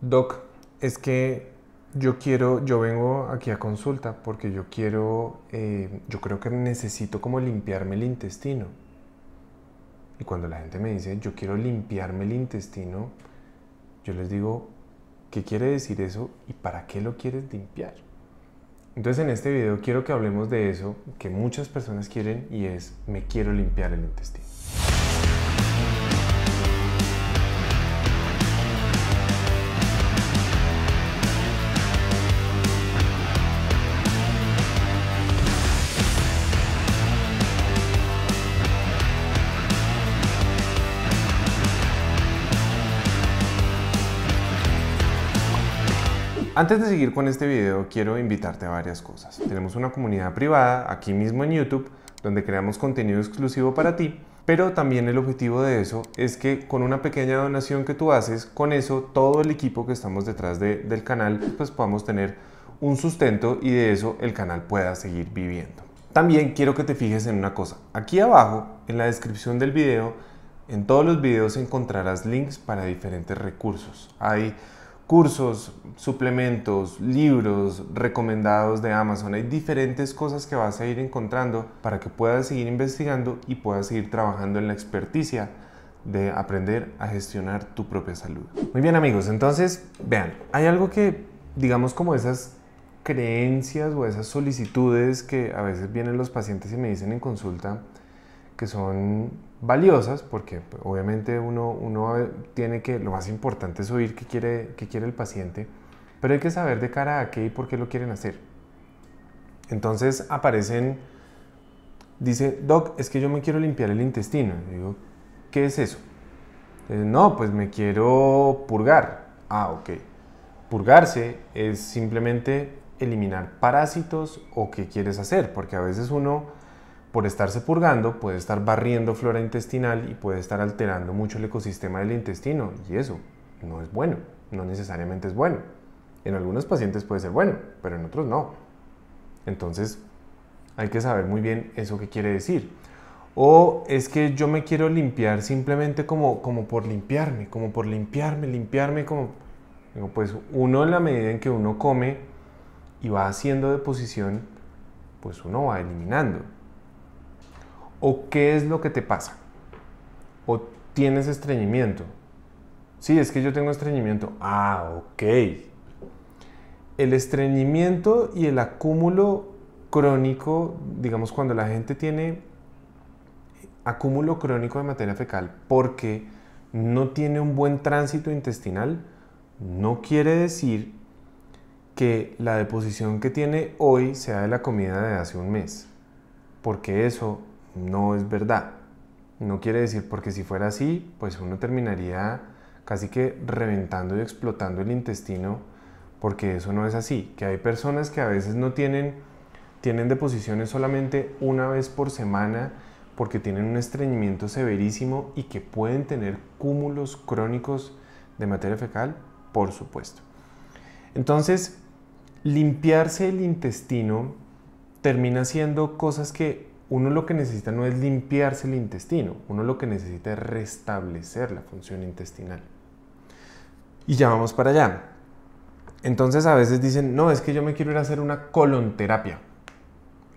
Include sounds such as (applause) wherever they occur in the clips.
Doc, es que yo quiero, yo vengo aquí a consulta porque yo quiero, eh, yo creo que necesito como limpiarme el intestino. Y cuando la gente me dice, yo quiero limpiarme el intestino, yo les digo, ¿qué quiere decir eso y para qué lo quieres limpiar? Entonces en este video quiero que hablemos de eso que muchas personas quieren y es, me quiero limpiar el intestino. Antes de seguir con este video, quiero invitarte a varias cosas. Tenemos una comunidad privada aquí mismo en YouTube, donde creamos contenido exclusivo para ti, pero también el objetivo de eso es que con una pequeña donación que tú haces, con eso todo el equipo que estamos detrás del canal, pues podamos tener un sustento y de eso el canal pueda seguir viviendo. También quiero que te fijes en una cosa. Aquí abajo, en la descripción del video, en todos los videos encontrarás links para diferentes recursos. Hay cursos, suplementos, libros recomendados de Amazon. Hay diferentes cosas que vas a ir encontrando para que puedas seguir investigando y puedas seguir trabajando en la experticia de aprender a gestionar tu propia salud. Muy bien amigos, entonces vean, hay algo que digamos como esas creencias o esas solicitudes que a veces vienen los pacientes y me dicen en consulta, que son valiosas porque pues, obviamente uno, uno tiene que, lo más importante es oír qué quiere, qué quiere el paciente, pero hay que saber de cara a qué y por qué lo quieren hacer. Entonces aparecen, dice, Doc, es que yo me quiero limpiar el intestino. digo, ¿qué es eso? Eh, no, pues me quiero purgar. Ah, ok. Purgarse es simplemente eliminar parásitos o qué quieres hacer, porque a veces uno por estarse purgando puede estar barriendo flora intestinal y puede estar alterando mucho el ecosistema del intestino y eso no es bueno, no necesariamente es bueno. En algunos pacientes puede ser bueno, pero en otros no. Entonces hay que saber muy bien eso que quiere decir. O es que yo me quiero limpiar simplemente como, como por limpiarme, como por limpiarme, limpiarme como... Pues uno en la medida en que uno come y va haciendo deposición, pues uno va eliminando. ¿O qué es lo que te pasa? ¿O tienes estreñimiento? Sí, es que yo tengo estreñimiento. Ah, ok. El estreñimiento y el acúmulo crónico, digamos cuando la gente tiene acúmulo crónico de materia fecal porque no tiene un buen tránsito intestinal, no quiere decir que la deposición que tiene hoy sea de la comida de hace un mes, porque eso no es verdad. No quiere decir porque si fuera así, pues uno terminaría casi que reventando y explotando el intestino, porque eso no es así. Que hay personas que a veces no tienen, tienen deposiciones solamente una vez por semana porque tienen un estreñimiento severísimo y que pueden tener cúmulos crónicos de materia fecal, por supuesto. Entonces, limpiarse el intestino termina siendo cosas que uno lo que necesita no es limpiarse el intestino, uno lo que necesita es restablecer la función intestinal. Y ya vamos para allá. Entonces a veces dicen, no, es que yo me quiero ir a hacer una colonterapia.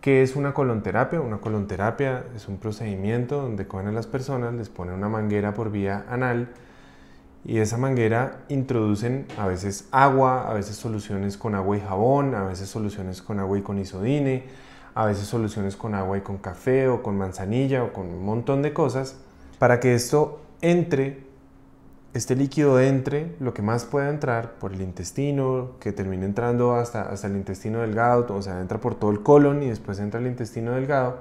¿Qué es una colonterapia? Una colonterapia es un procedimiento donde cogen a las personas, les ponen una manguera por vía anal y esa manguera introducen a veces agua, a veces soluciones con agua y jabón, a veces soluciones con agua y con isodine, a veces soluciones con agua y con café o con manzanilla o con un montón de cosas, para que esto entre, este líquido entre lo que más pueda entrar por el intestino, que termine entrando hasta, el intestino delgado, o sea, entra por todo el colon y después entra al intestino delgado,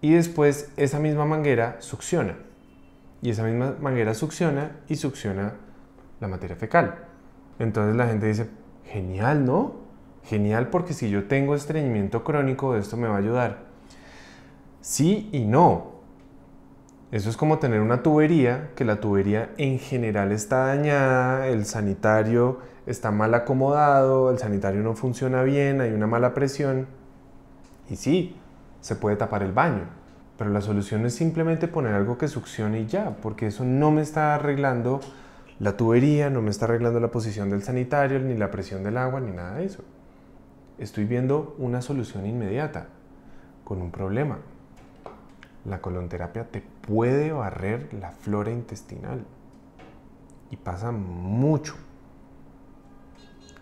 y después esa misma manguera succiona, y esa misma manguera succiona y succiona la materia fecal. Entonces la gente dice, genial, ¿no? Genial porque si yo tengo estreñimiento crónico, esto me va a ayudar. Sí y no. Eso es como tener una tubería, que la tubería en general está dañada, el sanitario está mal acomodado, el sanitario no funciona bien, hay una mala presión. Y sí, se puede tapar el baño, pero la solución es simplemente poner algo que succione y ya, porque eso no me está arreglando la tubería, no me está arreglando la posición del sanitario, ni la presión del agua, ni nada de eso estoy viendo una solución inmediata con un problema. La colonterapia te puede barrer la flora intestinal y pasa mucho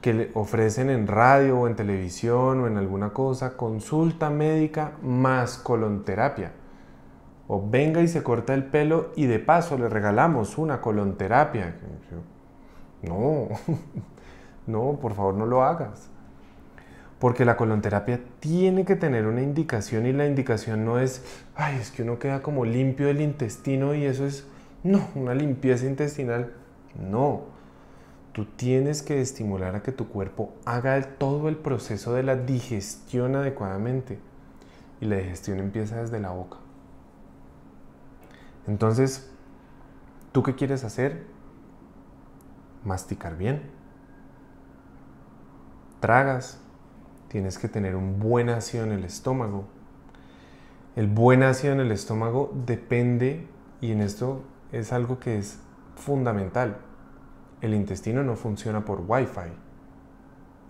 que le ofrecen en radio o en televisión o en alguna cosa, consulta médica más colonterapia. O venga y se corta el pelo y de paso le regalamos una colonterapia. No, (laughs) no, por favor no lo hagas porque la colonterapia tiene que tener una indicación y la indicación no es, ay, es que uno queda como limpio del intestino y eso es, no, una limpieza intestinal. No, tú tienes que estimular a que tu cuerpo haga todo el proceso de la digestión adecuadamente. Y la digestión empieza desde la boca. Entonces, ¿tú qué quieres hacer? Masticar bien. Tragas, tienes que tener un buen ácido en el estómago. El buen ácido en el estómago depende, y en esto es algo que es fundamental, el intestino no funciona por wifi.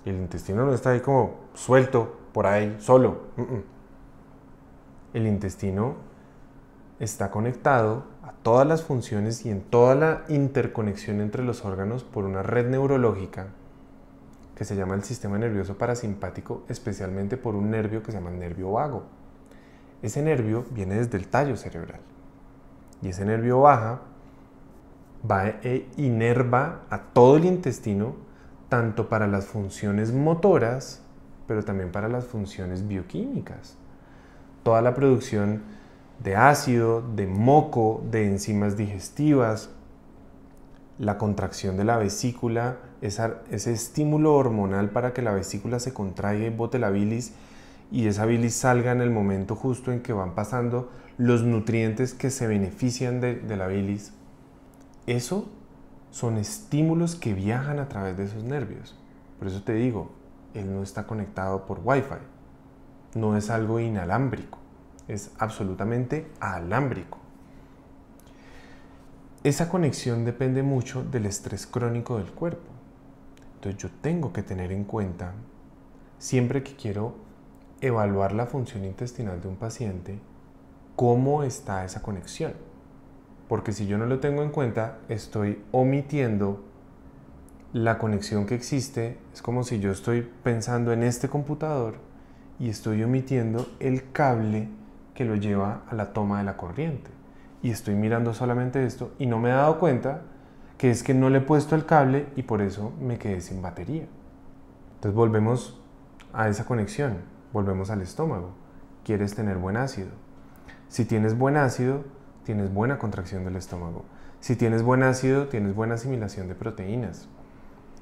El intestino no está ahí como suelto, por ahí, solo. El intestino está conectado a todas las funciones y en toda la interconexión entre los órganos por una red neurológica que se llama el sistema nervioso parasimpático, especialmente por un nervio que se llama nervio vago. Ese nervio viene desde el tallo cerebral y ese nervio baja va e inerva a todo el intestino, tanto para las funciones motoras, pero también para las funciones bioquímicas. Toda la producción de ácido, de moco, de enzimas digestivas, la contracción de la vesícula ese estímulo hormonal para que la vesícula se contraiga y bote la bilis y esa bilis salga en el momento justo en que van pasando los nutrientes que se benefician de, de la bilis. Eso son estímulos que viajan a través de esos nervios. Por eso te digo, él no está conectado por wifi No es algo inalámbrico, es absolutamente alámbrico. Esa conexión depende mucho del estrés crónico del cuerpo. Entonces yo tengo que tener en cuenta, siempre que quiero evaluar la función intestinal de un paciente, cómo está esa conexión. Porque si yo no lo tengo en cuenta, estoy omitiendo la conexión que existe. Es como si yo estoy pensando en este computador y estoy omitiendo el cable que lo lleva a la toma de la corriente. Y estoy mirando solamente esto y no me he dado cuenta que es que no le he puesto el cable y por eso me quedé sin batería. Entonces volvemos a esa conexión, volvemos al estómago. Quieres tener buen ácido. Si tienes buen ácido, tienes buena contracción del estómago. Si tienes buen ácido, tienes buena asimilación de proteínas.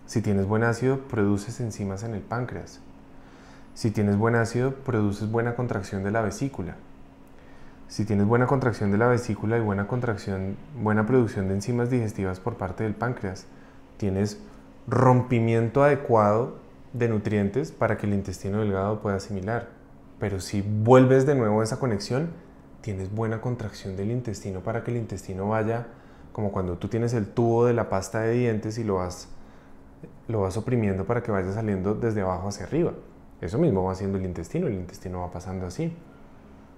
Si tienes buen ácido, produces enzimas en el páncreas. Si tienes buen ácido, produces buena contracción de la vesícula. Si tienes buena contracción de la vesícula y buena contracción, buena producción de enzimas digestivas por parte del páncreas, tienes rompimiento adecuado de nutrientes para que el intestino delgado pueda asimilar. Pero si vuelves de nuevo a esa conexión, tienes buena contracción del intestino para que el intestino vaya, como cuando tú tienes el tubo de la pasta de dientes y lo lo vas oprimiendo para que vaya saliendo desde abajo hacia arriba. Eso mismo va haciendo el intestino, el intestino va pasando así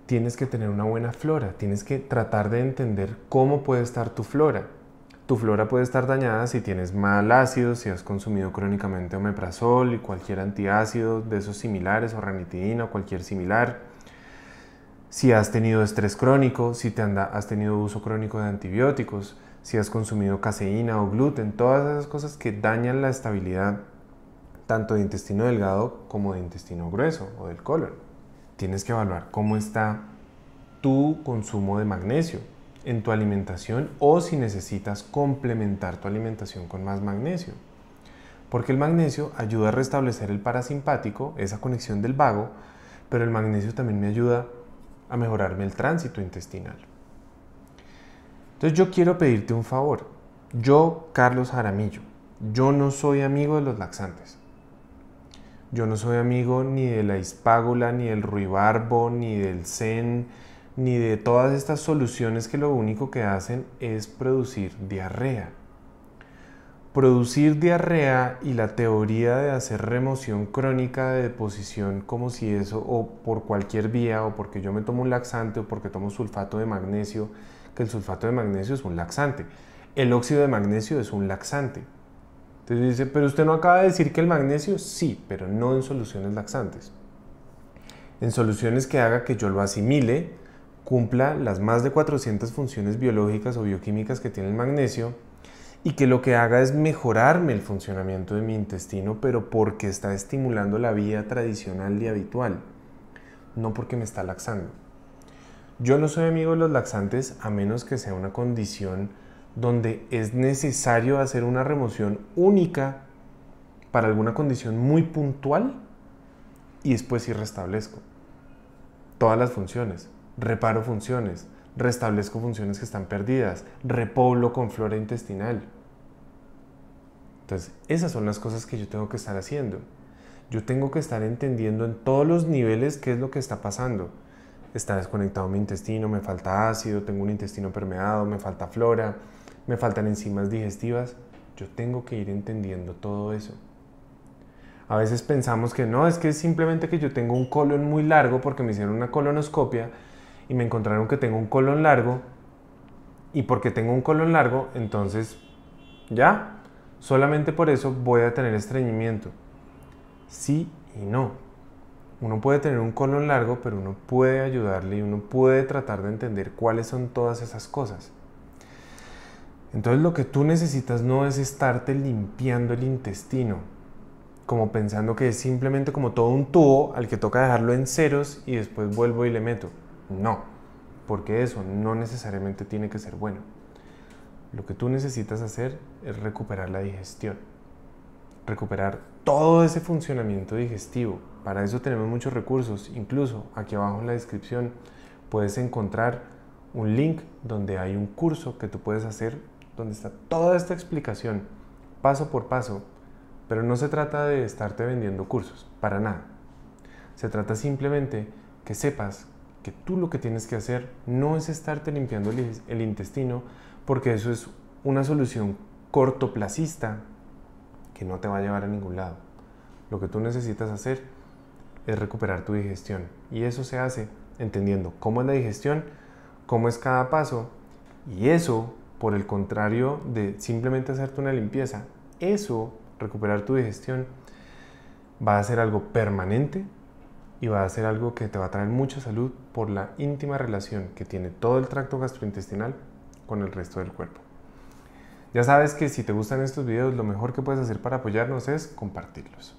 tienes que tener una buena flora, tienes que tratar de entender cómo puede estar tu flora. Tu flora puede estar dañada si tienes mal ácido, si has consumido crónicamente omeprazol y cualquier antiácido de esos similares o ranitidina o cualquier similar. Si has tenido estrés crónico, si te has tenido uso crónico de antibióticos, si has consumido caseína o gluten, todas esas cosas que dañan la estabilidad tanto de intestino delgado como de intestino grueso o del colon tienes que evaluar cómo está tu consumo de magnesio en tu alimentación o si necesitas complementar tu alimentación con más magnesio. Porque el magnesio ayuda a restablecer el parasimpático, esa conexión del vago, pero el magnesio también me ayuda a mejorarme el tránsito intestinal. Entonces yo quiero pedirte un favor. Yo, Carlos Jaramillo, yo no soy amigo de los laxantes. Yo no soy amigo ni de la hispágula, ni del ruibarbo, ni del zen, ni de todas estas soluciones que lo único que hacen es producir diarrea. Producir diarrea y la teoría de hacer remoción crónica de deposición como si eso o por cualquier vía o porque yo me tomo un laxante o porque tomo sulfato de magnesio, que el sulfato de magnesio es un laxante. El óxido de magnesio es un laxante. Entonces dice, pero usted no acaba de decir que el magnesio, sí, pero no en soluciones laxantes. En soluciones que haga que yo lo asimile, cumpla las más de 400 funciones biológicas o bioquímicas que tiene el magnesio y que lo que haga es mejorarme el funcionamiento de mi intestino, pero porque está estimulando la vía tradicional y habitual, no porque me está laxando. Yo no soy amigo de los laxantes a menos que sea una condición donde es necesario hacer una remoción única para alguna condición muy puntual y después sí restablezco todas las funciones, reparo funciones, restablezco funciones que están perdidas, repoblo con flora intestinal. Entonces, esas son las cosas que yo tengo que estar haciendo. Yo tengo que estar entendiendo en todos los niveles qué es lo que está pasando está desconectado mi intestino, me falta ácido, tengo un intestino permeado, me falta flora, me faltan enzimas digestivas. Yo tengo que ir entendiendo todo eso. A veces pensamos que no, es que simplemente que yo tengo un colon muy largo porque me hicieron una colonoscopia y me encontraron que tengo un colon largo y porque tengo un colon largo, entonces ya, solamente por eso voy a tener estreñimiento. Sí y no uno puede tener un colon largo, pero uno puede ayudarle y uno puede tratar de entender cuáles son todas esas cosas. Entonces lo que tú necesitas no es estarte limpiando el intestino, como pensando que es simplemente como todo un tubo al que toca dejarlo en ceros y después vuelvo y le meto. No, porque eso no necesariamente tiene que ser bueno. Lo que tú necesitas hacer es recuperar la digestión recuperar todo ese funcionamiento digestivo. Para eso tenemos muchos recursos. Incluso aquí abajo en la descripción puedes encontrar un link donde hay un curso que tú puedes hacer donde está toda esta explicación paso por paso. Pero no se trata de estarte vendiendo cursos, para nada. Se trata simplemente que sepas que tú lo que tienes que hacer no es estarte limpiando el, intestino, porque eso es una solución cortoplacista que no te va a llevar a ningún lado. Lo que tú necesitas hacer es recuperar tu digestión. Y eso se hace entendiendo cómo es la digestión, cómo es cada paso. Y eso, por el contrario de simplemente hacerte una limpieza, eso, recuperar tu digestión, va a ser algo permanente y va a ser algo que te va a traer mucha salud por la íntima relación que tiene todo el tracto gastrointestinal con el resto del cuerpo. Ya sabes que si te gustan estos videos, lo mejor que puedes hacer para apoyarnos es compartirlos.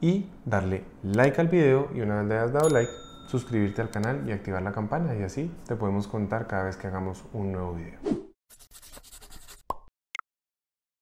Y darle like al video y una vez le hayas dado like, suscribirte al canal y activar la campana y así te podemos contar cada vez que hagamos un nuevo video.